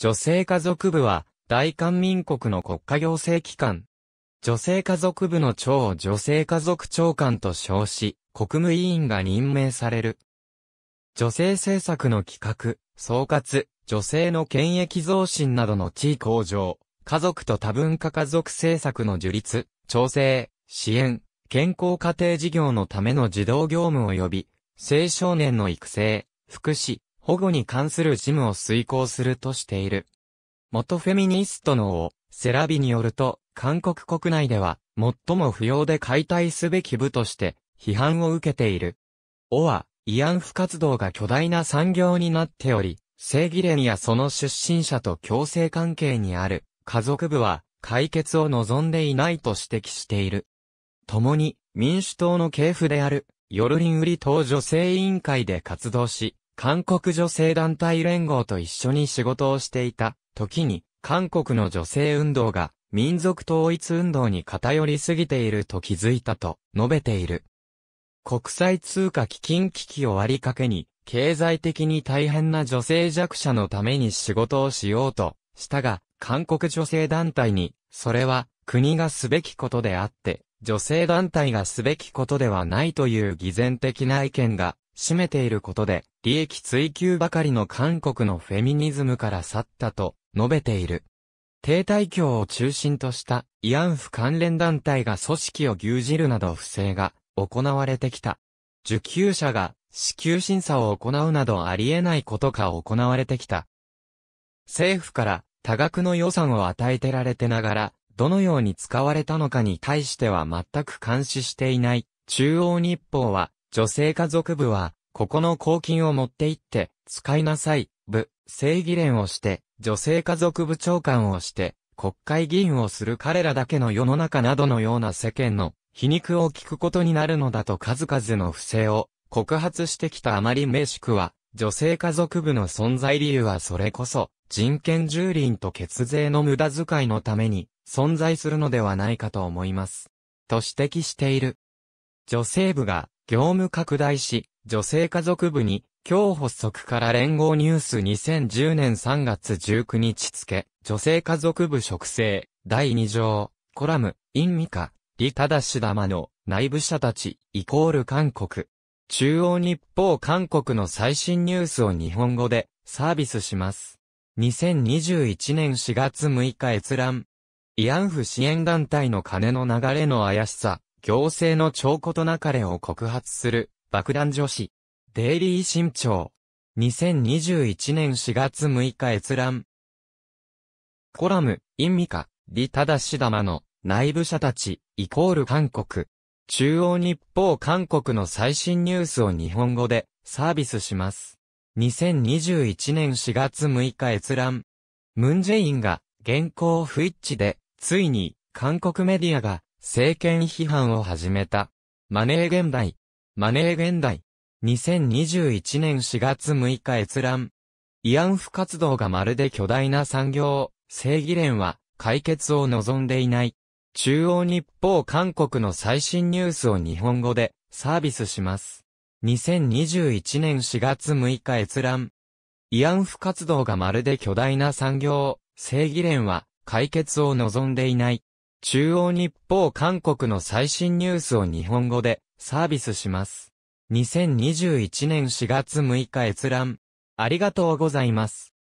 女性家族部は、大韓民国の国家行政機関。女性家族部の長を女性家族長官と称し、国務委員が任命される。女性政策の企画、総括、女性の権益増進などの地位向上、家族と多文化家族政策の樹立、調整、支援、健康家庭事業のための児童業務及び、青少年の育成、福祉、保護に関する事務を遂行するとしている。元フェミニストの王、セラビによると、韓国国内では、最も不要で解体すべき部として、批判を受けている。王は、慰安婦活動が巨大な産業になっており、正義連やその出身者と共生関係にある、家族部は、解決を望んでいないと指摘している。共に、民主党の系譜である、ヨルリン売り党女性委員会で活動し、韓国女性団体連合と一緒に仕事をしていた時に、韓国の女性運動が民族統一運動に偏りすぎていると気づいたと述べている。国際通貨基金危機を割りかけに、経済的に大変な女性弱者のために仕事をしようとしたが、韓国女性団体に、それは国がすべきことであって、女性団体がすべきことではないという偽善的な意見が占めていることで、利益追求ばかりの韓国のフェミニズムから去ったと述べている。低体教を中心とした慰安婦関連団体が組織を牛耳るなど不正が行われてきた。受給者が支給審査を行うなどありえないことが行われてきた。政府から多額の予算を与えてられてながら、どのように使われたのかに対しては全く監視していない。中央日報は女性家族部は、ここの公金を持って行って、使いなさい、部、正義連をして、女性家族部長官をして、国会議員をする彼らだけの世の中などのような世間の皮肉を聞くことになるのだと数々の不正を告発してきたあまり名宿は、女性家族部の存在理由はそれこそ、人権蹂躙と血税の無駄遣いのために、存在するのではないかと思います。と指摘している。女性部が、業務拡大し、女性家族部に、今日発足から連合ニュース2010年3月19日付、女性家族部職制、第2条、コラム、インミカ、リタダシダマの内部者たち、イコール韓国。中央日報韓国の最新ニュースを日本語でサービスします。2021年4月6日閲覧。慰安婦支援団体の金の流れの怪しさ。行政の兆候となかれを告発する、爆弾女子。デイリー新潮。2021年4月6日閲覧。コラム、インミカ、リタダシダマの、内部者たち、イコール韓国。中央日報韓国の最新ニュースを日本語でサービスします。2021年4月6日閲覧。ムンジェインが現行不一致で、ついに韓国メディアが政権批判を始めた。マネー現代。マネー現代。2021年4月6日閲覧。慰安婦活動がまるで巨大な産業、正義連は解決を望んでいない。中央日報韓国の最新ニュースを日本語でサービスします。2021年4月6日閲覧。慰安婦活動がまるで巨大な産業、正義連は解決を望んでいない。中央日報韓国の最新ニュースを日本語でサービスします。2021年4月6日閲覧。ありがとうございます。